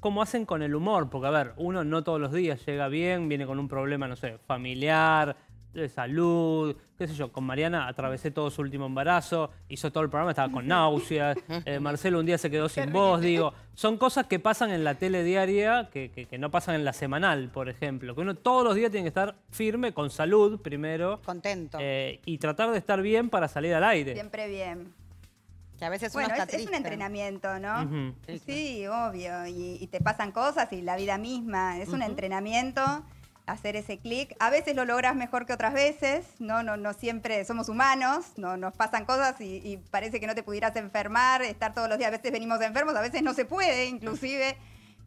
cómo hacen con el humor, porque a ver, uno no todos los días llega bien, viene con un problema, no sé, familiar, de salud, qué sé yo, con Mariana atravesé todo su último embarazo, hizo todo el programa, estaba con náuseas, eh, Marcelo un día se quedó sin voz, digo, son cosas que pasan en la tele diaria que, no pasan en la semanal, por ejemplo, que uno todos los días tiene que estar firme, con salud primero. Contento. Eh, y tratar de estar bien para salir al aire. Siempre bien a veces bueno, es, un entrenamiento, ¿no? sí, obvio. Y, te pasan cosas y la vida misma. Es un entrenamiento hacer ese clic. A veces lo logras mejor que otras veces, ¿no? No, no siempre somos humanos, no, nos pasan cosas y, y, parece que no te pudieras enfermar, estar todos los días. A veces venimos enfermos, a veces no se puede, inclusive.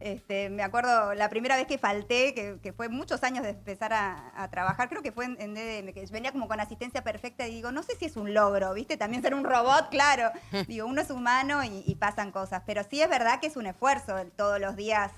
Este, me acuerdo la primera vez que falté, que, fue muchos años de empezar a, trabajar, creo que fue en, que venía como con asistencia perfecta y digo, no sé si es un logro, ¿viste? También ser un robot, claro. digo, uno es humano y, pasan cosas, pero sí es verdad que es un esfuerzo todos los días.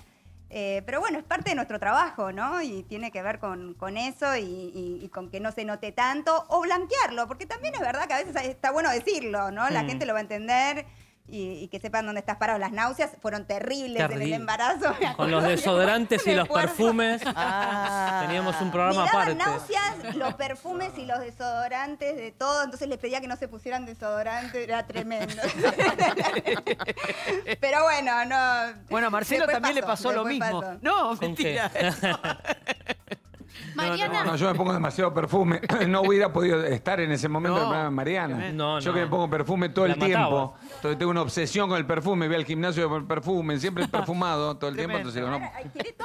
Eh, pero bueno, es parte de nuestro trabajo, ¿no? Y tiene que ver con, eso y, con que no se note tanto o blanquearlo, porque también es verdad que a veces está bueno decirlo, ¿no? La gente lo va a entender y, que sepan dónde estás parado. Las náuseas fueron terribles en el embarazo. Con los desodorantes y los perfumes. Ah. Teníamos un programa para daban náuseas, los perfumes y los desodorantes de todo. Entonces les pedía que no se pusieran desodorante. Era tremendo. Pero bueno, no. Bueno, a Marcelo también le pasó lo mismo. No, mentira. No, yo me pongo demasiado perfume. No hubiera podido estar en ese momento Mariana. yo que me pongo perfume todo el tiempo. Entonces tengo una obsesión con el perfume. Voy al gimnasio con perfume, siempre perfumado todo el tiempo. Entonces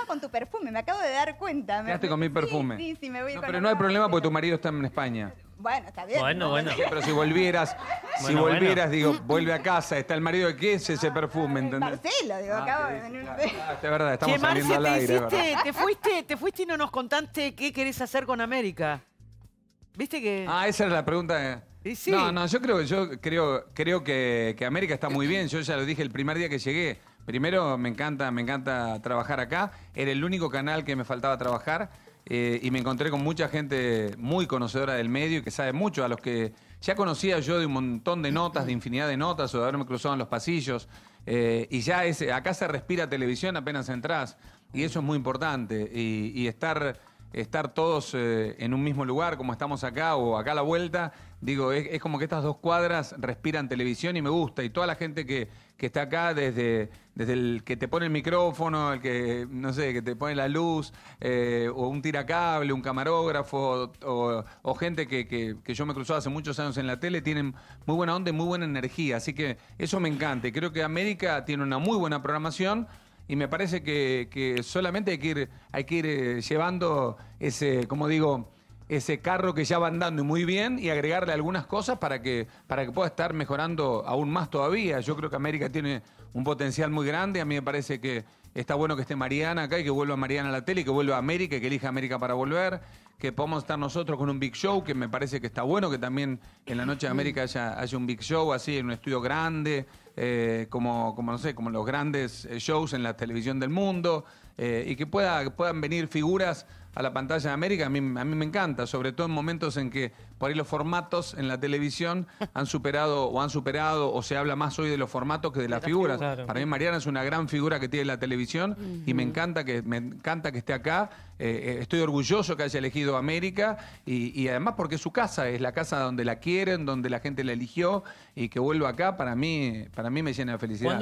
con tu perfume, me acabo de dar cuenta. con mi perfume. Sí, sí, me voy pero no hay problema porque tu marido está en España. Bueno, está bien. Bueno, bueno. Pero si volvieras, si volvieras, digo, vuelve a casa, está el marido, de ¿qué es ese perfume? Eh, ¿entendés? Marcelo, digo, ah, acabo de venir. Ah, es verdad, estamos saliendo al te aire, te fuiste, te fuiste y no nos contaste qué querés hacer con América. ¿Viste que? Ah, esa era la pregunta. No, no, yo creo, yo creo, creo que, que América está muy bien. Yo ya lo dije el primer día que llegué. Primero, me encanta, me encanta trabajar acá. Era el único canal que me faltaba trabajar. Eh, y me encontré con mucha gente muy conocedora del medio y que sabe mucho, a los que ya conocía yo de un montón de notas, de infinidad de notas, o de haberme cruzado en los pasillos. Eh, y ya es, acá se respira televisión apenas entras, y eso es muy importante. y estar estar todos eh, en un mismo lugar, como estamos acá o acá a la vuelta, digo, es, como que estas dos cuadras respiran televisión y me gusta. Y toda la gente que, que está acá, desde, desde el que te pone el micrófono, el que, no sé, que te pone la luz, eh, o un tiracable, un camarógrafo, o, gente que, que, que, yo me cruzó hace muchos años en la tele, tienen muy buena onda y muy buena energía. Así que eso me encanta. creo que América tiene una muy buena programación y me parece que, que solamente hay que ir, hay que ir eh, llevando ese, como digo, ese carro que ya va andando y muy bien y agregarle algunas cosas para que, para que pueda estar mejorando aún más todavía. Yo creo que América tiene un potencial muy grande, a mí me parece que está bueno que esté Mariana acá y que vuelva Mariana a la tele y que vuelva a América y que elija América para volver, que podamos estar nosotros con un big show, que me parece que está bueno, que también en la Noche de América haya, un big show así, en un estudio grande, eh, como, como, no sé, como los grandes eh, shows en la televisión del mundo, eh, y que, pueda, puedan venir figuras a la pantalla de América, a mí, me encanta, sobre todo en momentos en que por ahí los formatos en la televisión han superado o han superado o se habla más hoy de los formatos que de las figuras. Para mí Mariana es una gran figura que tiene la televisión y me encanta que me encanta que esté acá. estoy orgulloso que haya elegido América y, además porque su casa, es la casa donde la quieren, donde la gente la eligió y que vuelva acá, para mí, para mí me llena de felicidad.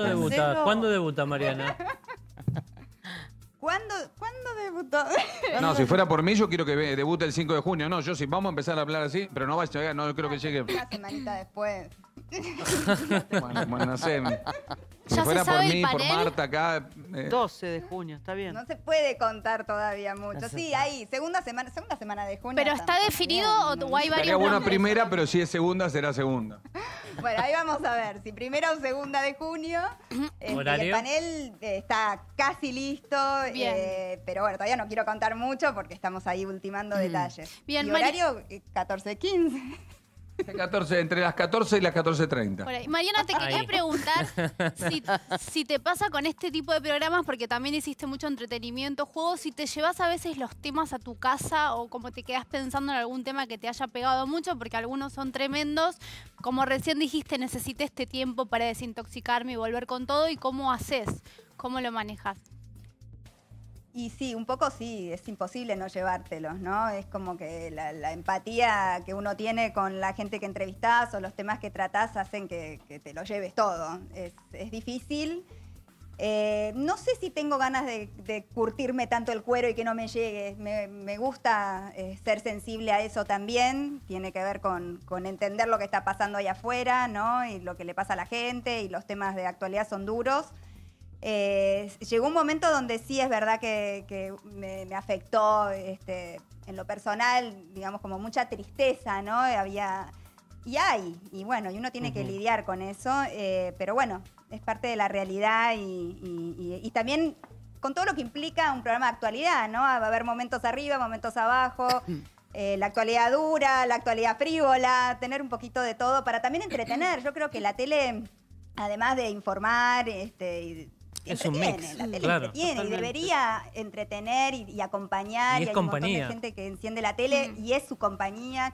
¿Cuándo debuta, Mariana? ¿Cuándo, ¿Cuándo, debutó? No, si fuera por mí, yo quiero que debute el 5 de junio. No, yo sí, vamos a empezar a hablar así, pero no va a llegar, no creo que llegue. Una semanita después. Bueno, bueno, no Si fuera por mí, por Marta acá. 12 eh, de junio, está bien. No se puede contar todavía mucho. Sí, ahí, segunda semana, segunda semana de junio. ¿Pero está definido o, hay varios bueno primera, pero si es segunda, será segunda. Bueno, ahí vamos a ver. Si primera o segunda de junio. Este, el panel eh, está casi listo. Eh, pero bueno, todavía no quiero contar mucho porque estamos ahí ultimando detalles. Bien, Y horario 15 entre las 14 y las 14.30. Mariana, te quería preguntar si, te pasa con este tipo de programas, porque también hiciste mucho entretenimiento, juegos, si te llevas a veces los temas a tu casa o como te quedas pensando en algún tema que te haya pegado mucho, porque algunos son tremendos. Como recién dijiste, necesité este tiempo para desintoxicarme y volver con todo, ¿y cómo haces? ¿Cómo lo manejas? Y sí, un poco sí, es imposible no llevártelos, ¿no? Es como que la, empatía que uno tiene con la gente que entrevistás o los temas que tratás hacen que, te lo lleves todo. Es, difícil. Eh, no sé si tengo ganas de, curtirme tanto el cuero y que no me llegue. Me, gusta eh, ser sensible a eso también. Tiene que ver con, con, entender lo que está pasando ahí afuera, ¿no? Y lo que le pasa a la gente y los temas de actualidad son duros eh, llegó un momento donde sí es verdad que, me, afectó este, en lo personal, digamos, como mucha tristeza, ¿no? Había. Y hay, y bueno, y uno tiene que lidiar con eso, eh, pero bueno, es parte de la realidad y, también con todo lo que implica un programa de actualidad, ¿no? Va a haber momentos arriba, momentos abajo, eh, la actualidad dura, la actualidad frívola, tener un poquito de todo para también entretener. Yo creo que la tele, además de informar este, y es mix. La y debería entretener y, acompañar y, hay gente que enciende la tele y es su compañía.